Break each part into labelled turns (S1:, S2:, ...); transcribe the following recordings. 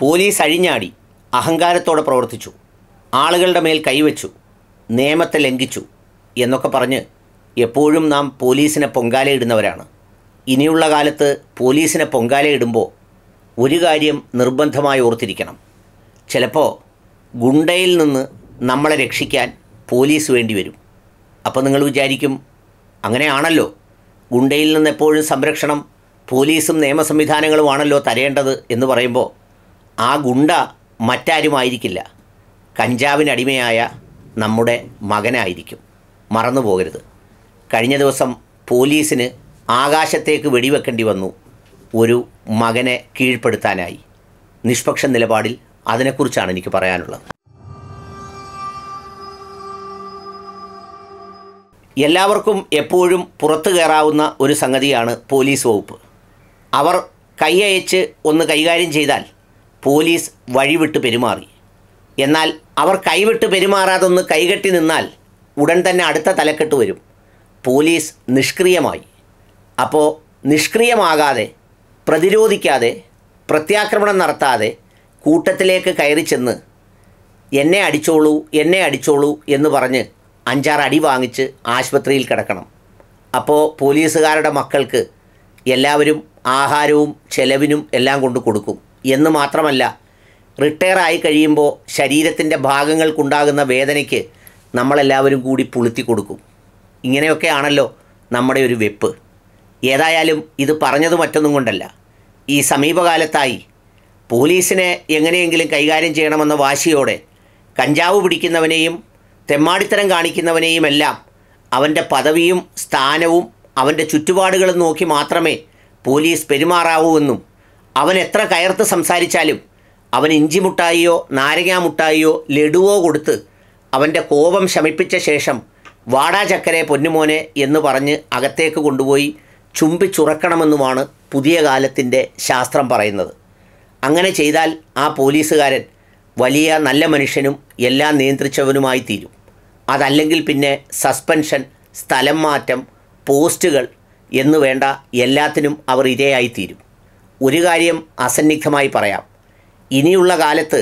S1: police അഴിഞ്ഞാടി അഹങ്കാരത്തോടെ പ്രവർത്തിച്ചു ആളുകളുടെ മേൽ കൈവച്ചു നിയമത്തെ ലംഘിച്ചു എന്നൊക്കെ പറഞ്ഞ് എപ്പോഴും നാം പോലീസിനെ പൊങ്കാലയിടുന്നവരാണ് ഇനിയുള്ള കാലത്ത് പോലീസിനെ പൊങ്കാലയിടുമ്പോൾ ഒരു കാര്യം നിർബന്ധമായി ഓർത്തിരിക്കണം ചിലപ്പോൾ ഗുണ്ടയിൽ നിന്ന് നമ്മളെ രക്ഷിക്കാൻ പോലീസ് വേണ്ടി വരും അപ്പോൾ നിങ്ങൾ വിചാരിക്കും അങ്ങനെയാണല്ലോ ഗുണ്ടയിൽ നിന്ന് എപ്പോഴും സംരക്ഷണം പോലീസും നിയമ സംവിധാനങ്ങളുമാണല്ലോ തരേണ്ടത് എന്ന് പറയുമ്പോൾ ആ ഗുണ്ട മറ്റാരുമായിരിക്കില്ല കഞ്ചാവിനടിമയായ നമ്മുടെ മകനായിരിക്കും മറന്നു പോകരുത് കഴിഞ്ഞ ദിവസം പോലീസിന് ആകാശത്തേക്ക് വെടിവെക്കേണ്ടി വന്നു ഒരു മകനെ കീഴ്പ്പെടുത്താനായി നിഷ്പക്ഷ നിലപാടിൽ അതിനെക്കുറിച്ചാണ് എനിക്ക് പറയാനുള്ളത് എല്ലാവർക്കും എപ്പോഴും പുറത്തു കയറാവുന്ന ഒരു സംഗതിയാണ് പോലീസ് വകുപ്പ് അവർ കൈയച്ച് ഒന്ന് കൈകാര്യം ചെയ്താൽ പോലീസ് വഴിവിട്ട് പെരുമാറി എന്നാൽ അവർ കൈവിട്ട് പെരുമാറാതൊന്ന് കൈകെട്ടി നിന്നാൽ ഉടൻ തന്നെ അടുത്ത തലക്കെട്ട് വരും പോലീസ് നിഷ്ക്രിയമായി അപ്പോൾ നിഷ്ക്രിയമാകാതെ പ്രതിരോധിക്കാതെ പ്രത്യാക്രമണം നടത്താതെ കൂട്ടത്തിലേക്ക് കയറി ചെന്ന് എന്നെ അടിച്ചോളൂ എന്നെ അടിച്ചോളൂ എന്ന് പറഞ്ഞ് അഞ്ചാറ് അടി വാങ്ങിച്ച് ആശുപത്രിയിൽ കിടക്കണം അപ്പോൾ പോലീസുകാരുടെ മക്കൾക്ക് എല്ലാവരും ആഹാരവും ചെലവിനും എല്ലാം കൊണ്ട് കൊടുക്കും എന്ന് മാത്രമല്ല റിട്ടയർ ആയി കഴിയുമ്പോൾ ശരീരത്തിൻ്റെ ഭാഗങ്ങൾക്കുണ്ടാകുന്ന വേദനയ്ക്ക് നമ്മളെല്ലാവരും കൂടി പുളുത്തി കൊടുക്കും ഇങ്ങനെയൊക്കെയാണല്ലോ നമ്മുടെ ഒരു വെപ്പ് ഏതായാലും ഇത് പറഞ്ഞത് മറ്റൊന്നും കൊണ്ടല്ല ഈ സമീപകാലത്തായി പോലീസിനെ എങ്ങനെയെങ്കിലും കൈകാര്യം ചെയ്യണമെന്ന വാശിയോടെ കഞ്ചാവ് പിടിക്കുന്നവനെയും തെമ്മാടിത്തരം എല്ലാം അവൻ്റെ പദവിയും സ്ഥാനവും അവൻ്റെ ചുറ്റുപാടുകളും നോക്കി മാത്രമേ പോലീസ് പെരുമാറാവൂ എന്നും അവൻ എത്ര കയർത്ത് സംസാരിച്ചാലും അവൻ ഇഞ്ചിമുട്ടായിയോ നാരങ്ങാമുട്ടായിയോ ലഡുവോ കൊടുത്ത് അവൻ്റെ കോപം ശമിപ്പിച്ച ശേഷം വാടാ ചക്കരെ പൊന്നുമോനെ എന്ന് പറഞ്ഞ് അകത്തേക്ക് കൊണ്ടുപോയി ചുംബിച്ചുറക്കണമെന്നുമാണ് പുതിയ കാലത്തിൻ്റെ ശാസ്ത്രം പറയുന്നത് അങ്ങനെ ചെയ്താൽ ആ പോലീസുകാരൻ വലിയ നല്ല മനുഷ്യനും എല്ലാം നിയന്ത്രിച്ചവനുമായി തീരും അതല്ലെങ്കിൽ പിന്നെ സസ്പെൻഷൻ സ്ഥലം മാറ്റം പോസ്റ്റുകൾ എന്നു വേണ്ട എല്ലാത്തിനും അവർ ഇരയായിത്തീരും ഒരു കാര്യം അസന്നിഗ്ധമായി പറയാം ഇനിയുള്ള കാലത്ത്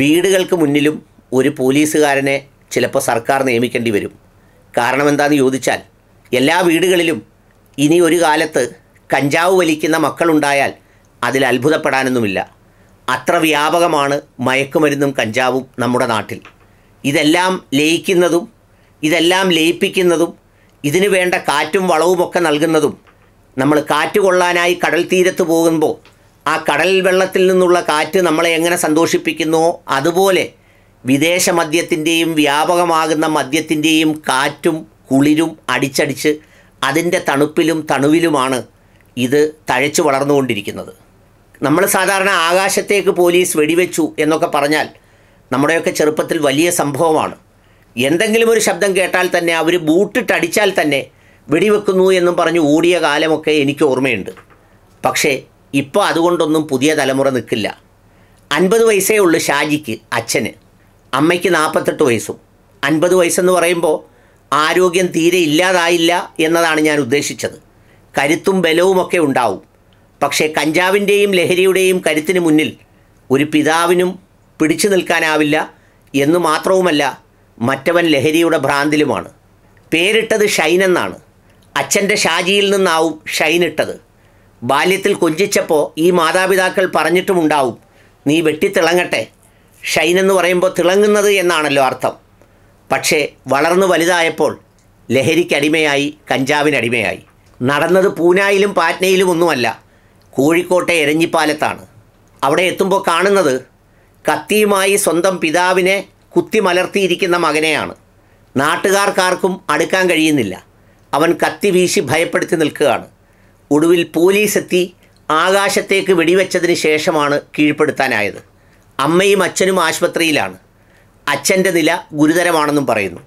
S1: വീടുകൾക്ക് മുന്നിലും ഒരു പോലീസുകാരനെ ചിലപ്പോൾ സർക്കാർ നിയമിക്കേണ്ടി വരും കാരണം എന്താണെന്ന് ചോദിച്ചാൽ എല്ലാ വീടുകളിലും ഇനി ഒരു കാലത്ത് കഞ്ചാവ് വലിക്കുന്ന മക്കളുണ്ടായാൽ അതിൽ അത്ഭുതപ്പെടാനൊന്നുമില്ല അത്ര വ്യാപകമാണ് മയക്കുമരുന്നും കഞ്ചാവും നമ്മുടെ നാട്ടിൽ ഇതെല്ലാം ലയിക്കുന്നതും ഇതെല്ലാം ലയിപ്പിക്കുന്നതും ഇതിനു വേണ്ട കാറ്റും വളവുമൊക്കെ നൽകുന്നതും നമ്മൾ കാറ്റ് കൊള്ളാനായി കടൽ തീരത്ത് പോകുമ്പോൾ ആ കടൽ വെള്ളത്തിൽ നിന്നുള്ള കാറ്റ് നമ്മളെ എങ്ങനെ സന്തോഷിപ്പിക്കുന്നു അതുപോലെ വിദേശ മദ്യത്തിൻ്റെയും വ്യാപകമാകുന്ന മദ്യത്തിൻ്റെയും കാറ്റും കുളിരും അടിച്ചടിച്ച് അതിൻ്റെ തണുപ്പിലും തണുവിലുമാണ് ഇത് തഴച്ചു വളർന്നുകൊണ്ടിരിക്കുന്നത് നമ്മൾ സാധാരണ ആകാശത്തേക്ക് പോലീസ് വെടിവെച്ചു എന്നൊക്കെ പറഞ്ഞാൽ നമ്മുടെയൊക്കെ ചെറുപ്പത്തിൽ വലിയ സംഭവമാണ് എന്തെങ്കിലും ഒരു ശബ്ദം കേട്ടാൽ തന്നെ അവർ ബൂട്ടിട്ടടിച്ചാൽ തന്നെ വെടിവെക്കുന്നു എന്നും പറഞ്ഞ് ഓടിയ കാലമൊക്കെ എനിക്ക് ഓർമ്മയുണ്ട് പക്ഷേ ഇപ്പോൾ അതുകൊണ്ടൊന്നും പുതിയ തലമുറ നിൽക്കില്ല അൻപത് വയസ്സേ ഉള്ളൂ ഷാജിക്ക് അച്ഛന് അമ്മയ്ക്ക് നാൽപ്പത്തെട്ട് വയസ്സും അൻപത് വയസ്സെന്ന് പറയുമ്പോൾ ആരോഗ്യം തീരെ ഇല്ലാതായില്ല എന്നതാണ് ഞാൻ ഉദ്ദേശിച്ചത് കരുത്തും ബലവുമൊക്കെ ഉണ്ടാവും പക്ഷേ കഞ്ചാവിൻ്റെയും ലഹരിയുടെയും കരുത്തിന് മുന്നിൽ ഒരു പിതാവിനും പിടിച്ചു നിൽക്കാനാവില്ല എന്ന് മാത്രവുമല്ല മറ്റവൻ ലഹരിയുടെ ഭ്രാന്തിലുമാണ് പേരിട്ടത് ഷൈനെന്നാണ് അച്ഛൻ്റെ ഷാജിയിൽ നിന്നാവും ഷൈനിട്ടത് ബാല്യത്തിൽ കൊഞ്ചിച്ചപ്പോൾ ഈ മാതാപിതാക്കൾ പറഞ്ഞിട്ടുമുണ്ടാവും നീ വെട്ടിത്തിളങ്ങട്ടെ ഷൈൻ എന്ന് പറയുമ്പോൾ തിളങ്ങുന്നത് എന്നാണല്ലോ അർത്ഥം പക്ഷേ വളർന്നു വലുതായപ്പോൾ ലഹരിക്കടിമയായി കഞ്ചാവിനടിമയായി നടന്നത് പൂനായിലും പാറ്റ്നയിലും ഒന്നുമല്ല കോഴിക്കോട്ടെ എരഞ്ഞിപ്പാലത്താണ് അവിടെ എത്തുമ്പോൾ കാണുന്നത് കത്തിയുമായി സ്വന്തം പിതാവിനെ കുത്തിമലർത്തിയിരിക്കുന്ന മകനെയാണ് നാട്ടുകാർക്കാർക്കും അടുക്കാൻ കഴിയുന്നില്ല അവൻ കത്തി വീശി ഭയപ്പെടുത്തി നിൽക്കുകയാണ് ഒടുവിൽ പോലീസെത്തി ആകാശത്തേക്ക് വെടിവെച്ചതിന് ശേഷമാണ് കീഴ്പ്പെടുത്താനായത് അമ്മയും അച്ഛനും ആശുപത്രിയിലാണ് അച്ഛൻ്റെ നില ഗുരുതരമാണെന്നും പറയുന്നു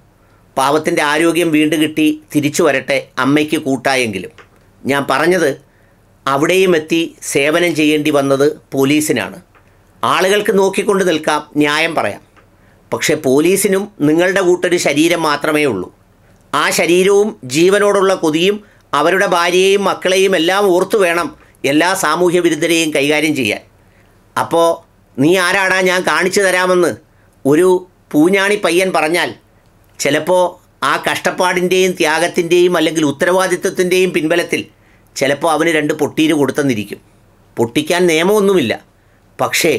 S1: പാവത്തിൻ്റെ ആരോഗ്യം വീണ്ടു കിട്ടി തിരിച്ചു വരട്ടെ അമ്മയ്ക്ക് കൂട്ടായെങ്കിലും ഞാൻ പറഞ്ഞത് അവിടെയും എത്തി സേവനം ചെയ്യേണ്ടി വന്നത് പോലീസിനാണ് ആളുകൾക്ക് നോക്കിക്കൊണ്ട് നിൽക്കാം ന്യായം പറയാം പക്ഷേ പോലീസിനും നിങ്ങളുടെ കൂട്ടൊരു ശരീരം മാത്രമേ ഉള്ളൂ ആ ശരീരവും ജീവനോടുള്ള കൊതിയും അവരുടെ ഭാര്യയെയും മക്കളെയും എല്ലാം ഓർത്തു വേണം എല്ലാ സാമൂഹ്യ വിരുദ്ധരെയും കൈകാര്യം ചെയ്യാൻ അപ്പോൾ നീ ആരാടാ ഞാൻ കാണിച്ചു തരാമെന്ന് ഒരു പൂഞ്ഞാണി പയ്യൻ പറഞ്ഞാൽ ചിലപ്പോൾ ആ കഷ്ടപ്പാടിൻ്റെയും ത്യാഗത്തിൻ്റെയും അല്ലെങ്കിൽ ഉത്തരവാദിത്വത്തിൻ്റെയും പിൻബലത്തിൽ ചിലപ്പോൾ അവന് രണ്ട് പൊട്ടീര് കൊടുത്തെന്നിരിക്കും പൊട്ടിക്കാൻ നിയമമൊന്നുമില്ല പക്ഷേ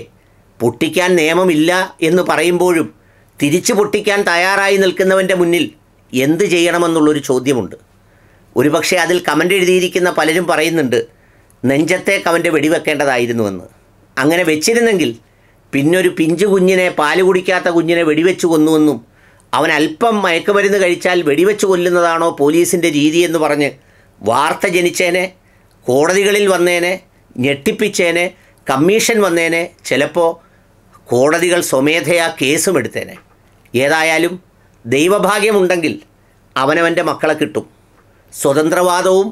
S1: പൊട്ടിക്കാൻ നിയമമില്ല എന്ന് പറയുമ്പോഴും തിരിച്ചു പൊട്ടിക്കാൻ തയ്യാറായി നിൽക്കുന്നവൻ്റെ മുന്നിൽ എന്ത് ചെയ്യണമെന്നുള്ളൊരു ചോദ്യമുണ്ട് ഒരുപക്ഷെ അതിൽ കമൻ്റ് എഴുതിയിരിക്കുന്ന പലരും പറയുന്നുണ്ട് നെഞ്ചത്തേക്ക് അവൻ്റെ വെടിവെക്കേണ്ടതായിരുന്നുവെന്ന് അങ്ങനെ വെച്ചിരുന്നെങ്കിൽ പിന്നൊരു പിഞ്ചു കുഞ്ഞിനെ പാല് കുടിക്കാത്ത കുഞ്ഞിനെ വെടിവെച്ച് കൊന്നുവെന്നും അവൻ അല്പം മയക്കുമരുന്ന് കഴിച്ചാൽ വെടിവെച്ച് കൊല്ലുന്നതാണോ പോലീസിൻ്റെ രീതി എന്ന് പറഞ്ഞ് വാർത്ത ജനിച്ചേനെ കോടതികളിൽ വന്നേനെ ഞെട്ടിപ്പിച്ചേനെ കമ്മീഷൻ വന്നേനെ ചിലപ്പോൾ കോടതികൾ സ്വമേധയാ കേസും എടുത്തേനെ ഏതായാലും ദൈവഭാഗ്യമുണ്ടെങ്കിൽ അവനവൻ്റെ മക്കളെ കിട്ടും സ്വതന്ത്രവാദവും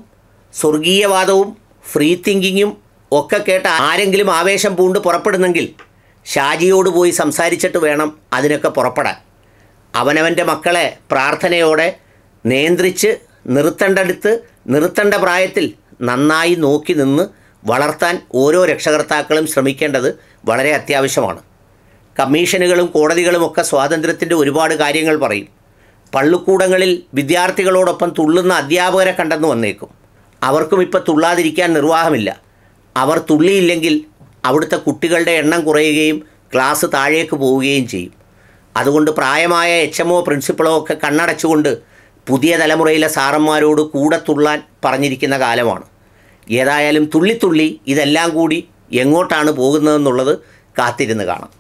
S1: സ്വർഗീയവാദവും ഫ്രീ തിങ്കിങ്ങും ഒക്കെ കേട്ട ആരെങ്കിലും ആവേശം പൂണ്ട് പുറപ്പെടുന്നെങ്കിൽ ഷാജിയോട് പോയി സംസാരിച്ചിട്ട് വേണം അതിനൊക്കെ പുറപ്പെടാൻ അവനവൻ്റെ മക്കളെ പ്രാർത്ഥനയോടെ നിയന്ത്രിച്ച് നിർത്തേണ്ടടുത്ത് നിർത്തേണ്ട പ്രായത്തിൽ നന്നായി നോക്കി നിന്ന് വളർത്താൻ ഓരോ രക്ഷകർത്താക്കളും ശ്രമിക്കേണ്ടത് വളരെ അത്യാവശ്യമാണ് കമ്മീഷനുകളും കോടതികളും ഒക്കെ സ്വാതന്ത്ര്യത്തിൻ്റെ ഒരുപാട് കാര്യങ്ങൾ പറയും പള്ളിക്കൂടങ്ങളിൽ വിദ്യാർത്ഥികളോടൊപ്പം തുള്ളുന്ന അധ്യാപകരെ കണ്ടെന്ന് വന്നേക്കും അവർക്കും ഇപ്പോൾ തുള്ളാതിരിക്കാൻ നിർവാഹമില്ല അവർ തുള്ളിയില്ലെങ്കിൽ അവിടുത്തെ കുട്ടികളുടെ എണ്ണം കുറയുകയും ക്ലാസ് താഴേക്ക് പോവുകയും ചെയ്യും അതുകൊണ്ട് പ്രായമായ എച്ച് ഒ പ്രിൻസിപ്പളോ ഒക്കെ കണ്ണടച്ചുകൊണ്ട് പുതിയ തലമുറയിലെ സാറന്മാരോട് കൂടെ തുള്ളാൻ പറഞ്ഞിരിക്കുന്ന കാലമാണ് ഏതായാലും തുള്ളിത്തുള്ളി ഇതെല്ലാം കൂടി എങ്ങോട്ടാണ് പോകുന്നതെന്നുള്ളത് കാത്തിരുന്ന് കാണാം